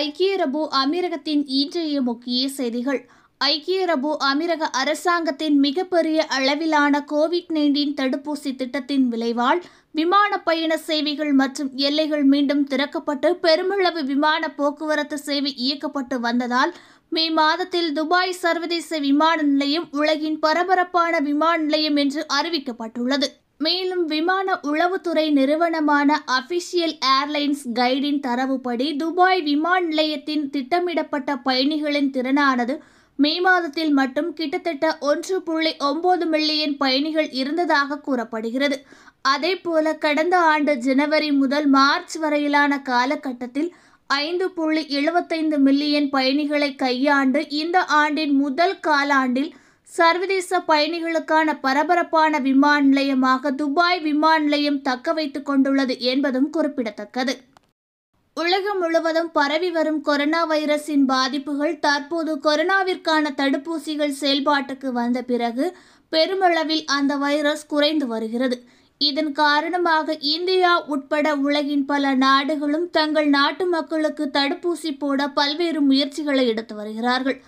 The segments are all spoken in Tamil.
ஐக்கிய அரபு அமீரகத்தின் இன்றைய முக்கிய செய்திகள் ஐக்கிய அரபு அமீரக அரசாங்கத்தின் மிகப்பெரிய அளவிலான கோவிட் நைன்டீன் தடுப்பூசி திட்டத்தின் விளைவால் விமான பயண சேவைகள் மற்றும் எல்லைகள் மீண்டும் திறக்கப்பட்டு பெருமளவு விமான போக்குவரத்து சேவை இயக்கப்பட்டு வந்ததால் மே மாதத்தில் துபாய் சர்வதேச விமான நிலையம் உலகின் பரபரப்பான விமான நிலையம் என்று அறிவிக்கப்பட்டுள்ளது மேலும் விமான உளவுத்துறை நிறுவனமான அபிஷியல் ஏர்லைன்ஸ் கைடின் தரவுப்படி துபாய் விமான நிலையத்தின் திட்டமிடப்பட்ட பயணிகளின் திறனானது மே மாதத்தில் மட்டும் கிட்டத்தட்ட ஒன்று புள்ளி ஒன்பது மில்லியன் பயணிகள் இருந்ததாக கூறப்படுகிறது அதேபோல கடந்த ஆண்டு ஜனவரி முதல் மார்ச் வரையிலான காலகட்டத்தில் ஐந்து புள்ளி எழுபத்தைந்து மில்லியன் பயணிகளை கையாண்டு இந்த ஆண்டின் முதல் காலாண்டில் சர்வதேச பயணிகளுக்கான பரபரப்பான விமான நிலையமாக துபாய் விமான நிலையம் தக்க வைத்துக் கொண்டுள்ளது என்பதும் குறிப்பிடத்தக்கது உலகம் முழுவதும் பரவி வரும் கொரோனா வைரஸின் பாதிப்புகள் தற்போது கொரோனாவிற்கான தடுப்பூசிகள் செயல்பாட்டுக்கு வந்த பிறகு பெருமளவில் அந்த வைரஸ் குறைந்து வருகிறது இதன் காரணமாக இந்தியா உட்பட உலகின் பல நாடுகளும் தங்கள் நாட்டு மக்களுக்கு தடுப்பூசி போட பல்வேறு முயற்சிகளை எடுத்து வருகிறார்கள்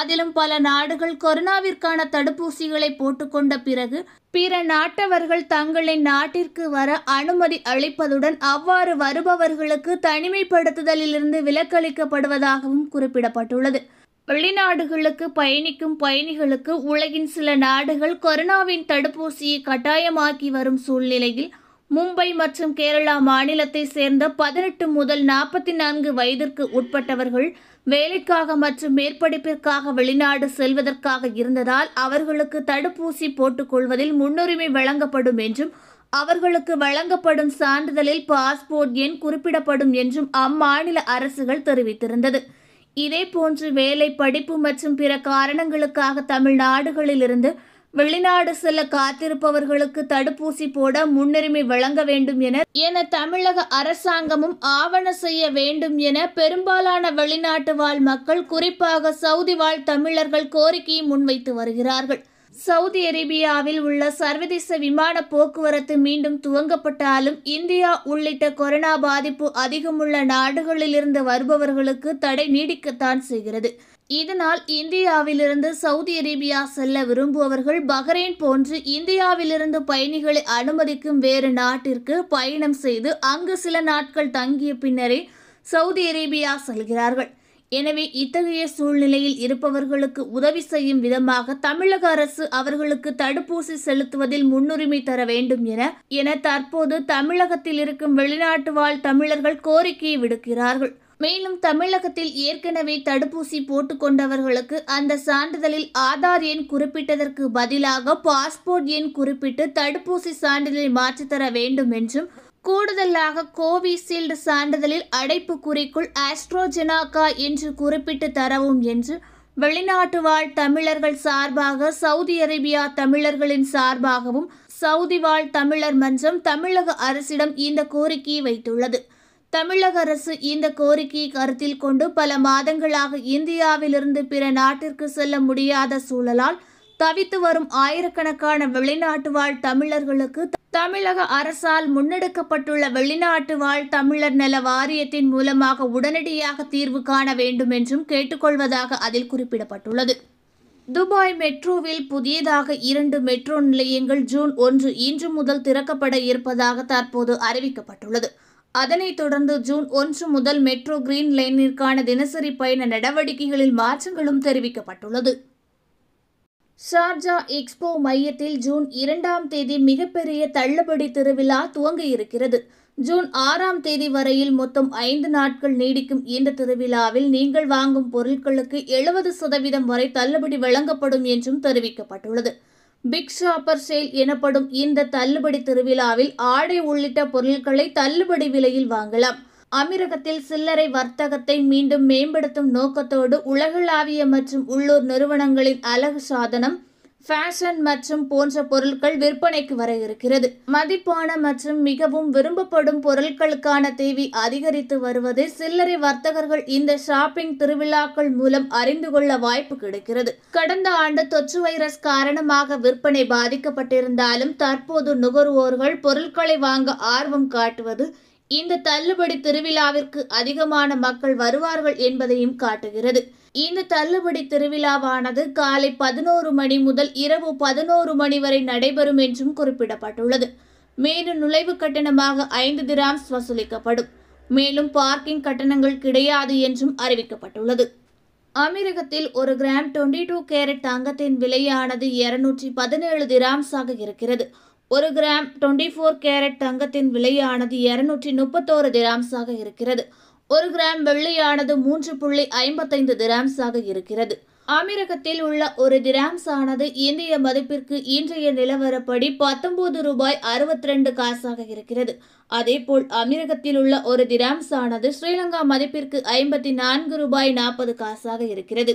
அதிலும் பல நாடுகள் கொரோனாவிற்கான தடுப்பூசிகளை போட்டுக்கொண்ட பிறகு பிற நாட்டவர்கள் தங்களின் நாட்டிற்கு வர அனுமதி அளிப்பதுடன் அவ்வாறு வருபவர்களுக்கு தனிமைப்படுத்துதலிலிருந்து விலக்களிக்கப்படுவதாகவும் குறிப்பிடப்பட்டுள்ளது வெளிநாடுகளுக்கு பயணிக்கும் பயணிகளுக்கு உலகின் சில நாடுகள் கொரோனாவின் தடுப்பூசியை கட்டாயமாக்கி வரும் சூழ்நிலையில் மும்பை மற்றும் கேரளா மாநிலத்தை சேர்ந்த பதினெட்டு முதல் நாற்பத்தி நான்கு வயதிற்கு உட்பட்டவர்கள் வேலைக்காக மற்றும் மேற்படிப்பிற்காக வெளிநாடு செல்வதற்காக இருந்ததால் அவர்களுக்கு தடுப்பூசி போட்டுக்கொள்வதில் முன்னுரிமை வழங்கப்படும் என்றும் அவர்களுக்கு வழங்கப்படும் சான்றிதழில் பாஸ்போர்ட் எண் குறிப்பிடப்படும் என்றும் அம்மாநில அரசுகள் தெரிவித்திருந்தது இதேபோன்று வேலை படிப்பு மற்றும் பிற காரணங்களுக்காக தமிழ்நாடுகளிலிருந்து வெளிநாடு செல்ல காத்திருப்பவர்களுக்கு தடுப்பூசி போட முன்னுரிமை வழங்க வேண்டும் என என தமிழக அரசாங்கமும் ஆவண செய்ய வேண்டும் என பெரும்பாலான வெளிநாட்டு வாழ் மக்கள் குறிப்பாக சவுதி வாழ் தமிழர்கள் கோரிக்கையை முன்வைத்து வருகிறார்கள் சவுதி அரேபியாவில் உள்ள சர்வதேச விமான போக்குவரத்து மீண்டும் துவங்கப்பட்டாலும் இந்தியா உள்ளிட்ட கொரோனா பாதிப்பு அதிகமுள்ள நாடுகளிலிருந்து வருபவர்களுக்கு தடை நீடிக்கத்தான் செய்கிறது இதனால் இந்தியாவிலிருந்து சவுதி அரேபியா செல்ல விரும்புபவர்கள் பஹ்ரைன் போன்று இந்தியாவிலிருந்து பயணிகளை அனுமதிக்கும் வேறு நாட்டிற்கு பயணம் செய்து அங்கு சில நாட்கள் தங்கிய பின்னரே சவுதி அரேபியா செல்கிறார்கள் எனவே இத்தகைய சூழ்நிலையில் இருப்பவர்களுக்கு உதவி செய்யும் விதமாக தமிழக அரசு அவர்களுக்கு தடுப்பூசி செலுத்துவதில் முன்னுரிமை தர வேண்டும் என என தற்போது தமிழகத்தில் இருக்கும் வெளிநாட்டு வாழ் தமிழர்கள் கோரிக்கையை விடுக்கிறார்கள் மேலும் தமிழகத்தில் ஏற்கனவே தடுப்பூசி போட்டுக்கொண்டவர்களுக்கு அந்த சான்றிதழில் ஆதார் எண் குறிப்பிட்டதற்கு பதிலாக பாஸ்போர்ட் எண் குறிப்பிட்டு தடுப்பூசி சான்றிதழை மாற்றித்தர வேண்டும் என்றும் கூடுதலாக கோவிஷீல்டு சான்றிதழில் அடைப்பு குறிக்குள் ஆஸ்ட்ரோஜெனாக்கா என்று குறிப்பிட்டு தரவும் என்று வெளிநாட்டு வாழ் தமிழர்கள் சார்பாக சவுதி அரேபியா தமிழர்களின் சார்பாகவும் சவுதி வாழ் தமிழர் மன்றம் தமிழக அரசிடம் இந்த கோரிக்கையை வைத்துள்ளது தமிழக அரசு இந்த கோரிக்கையை கருத்தில் கொண்டு பல மாதங்களாக இந்தியாவிலிருந்து பிற நாட்டிற்கு செல்ல முடியாத சூழலால் தவித்து வரும் ஆயிரக்கணக்கான வெளிநாட்டு வாழ் தமிழர்களுக்கு தமிழக அரசால் முன்னெடுக்கப்பட்டுள்ள வெளிநாட்டு வாழ் தமிழர் நல வாரியத்தின் மூலமாக உடனடியாக தீர்வு காண வேண்டும் என்றும் கேட்டுக்கொள்வதாக அதில் குறிப்பிடப்பட்டுள்ளது துபாய் மெட்ரோவில் புதியதாக இரண்டு மெட்ரோ நிலையங்கள் ஜூன் ஒன்று இன்று முதல் திறக்கப்பட இருப்பதாக தற்போது அறிவிக்கப்பட்டுள்ளது அதனைத் தொடர்ந்து ஜூன் ஒன்று முதல் மெட்ரோ கிரீன் லைனிற்கான தினசரி பயண நடவடிக்கைகளில் மாற்றங்களும் தெரிவிக்கப்பட்டுள்ளது ஷார்ஜா எக்ஸ்போ மையத்தில் ஜூன் இரண்டாம் தேதி மிகப்பெரிய தள்ளுபடி திருவிழா துவங்க இருக்கிறது ஜூன் ஆறாம் தேதி வரையில் மொத்தம் ஐந்து நாட்கள் நீடிக்கும் இந்த திருவிழாவில் நீங்கள் வாங்கும் பொருட்களுக்கு எழுபது சதவீதம் வரை தள்ளுபடி வழங்கப்படும் என்றும் தெரிவிக்கப்பட்டுள்ளது பிக் ஷாப்பர் சேல் எனப்படும் இந்த தள்ளுபடி திருவிழாவில் ஆடை உள்ளிட்ட பொருட்களை தள்ளுபடி விலையில் வாங்கலாம் அமீரகத்தில் சில்லறை வர்த்தகத்தை மீண்டும் மேம்படுத்தும் நோக்கத்தோடு உலகளாவிய மற்றும் உள்ளூர் நிறுவனங்களின் அழகு சாதனம் ஃபேஷன் மற்றும் போன்ற பொருட்கள் விற்பனைக்கு வர இருக்கிறது மதிப்பான மற்றும் மிகவும் விரும்பப்படும் பொருட்களுக்கான தேவை அதிகரித்து வருவது சில்லறை வர்த்தகர்கள் இந்த ஷாப்பிங் திருவிழாக்கள் மூலம் அறிந்து கொள்ள வாய்ப்பு கிடைக்கிறது கடந்த ஆண்டு தொற்று வைரஸ் காரணமாக விற்பனை பாதிக்கப்பட்டிருந்தாலும் தற்போது நுகர்வோர்கள் பொருட்களை வாங்க ஆர்வம் காட்டுவது இந்த தள்ளுபடி திருவிழாவிற்கு அதிகமான மக்கள் வருவார்கள் என்பதையும் காட்டுகிறது இந்த தள்ளுபடி திருவிழாவானது காலை பதினோரு மணி முதல் இரவு பதினோரு மணி வரை நடைபெறும் என்றும் குறிப்பிடப்பட்டுள்ளது மேலும் நுழைவு கட்டணமாக ஐந்து திராம்ஸ் வசூலிக்கப்படும் மேலும் பார்க்கிங் கட்டணங்கள் கிடையாது என்றும் அறிவிக்கப்பட்டுள்ளது அமீரகத்தில் ஒரு கிராம் டுவெண்ட்டி டூ கேரட் தங்கத்தின் விலையானது இருநூற்றி பதினேழு திராம்ஸாக இருக்கிறது ஒரு கிராம் டுவெண்ட்டி ஃபோர் கேரட் தங்கத்தின் விலையானது இரநூற்றி முப்பத்தோரு திராம்ஸாக இருக்கிறது ஒரு கிராம் வெள்ளியானது மூன்று புள்ளி ஐம்பத்தைந்து திராம்ஸாக இருக்கிறது அமீரகத்தில் உள்ள ஒரு திராம்ஸ் ஆனது இந்திய மதிப்பிற்கு இன்றைய நிலவரப்படி பத்தொன்பது ரூபாய் அறுபத்தி ரெண்டு காசாக இருக்கிறது அதேபோல் அமீரகத்தில் உள்ள ஒரு திராம்ஸ் ஆனது ஸ்ரீலங்கா மதிப்பிற்கு ஐம்பத்தி நான்கு ரூபாய் நாற்பது காசாக இருக்கிறது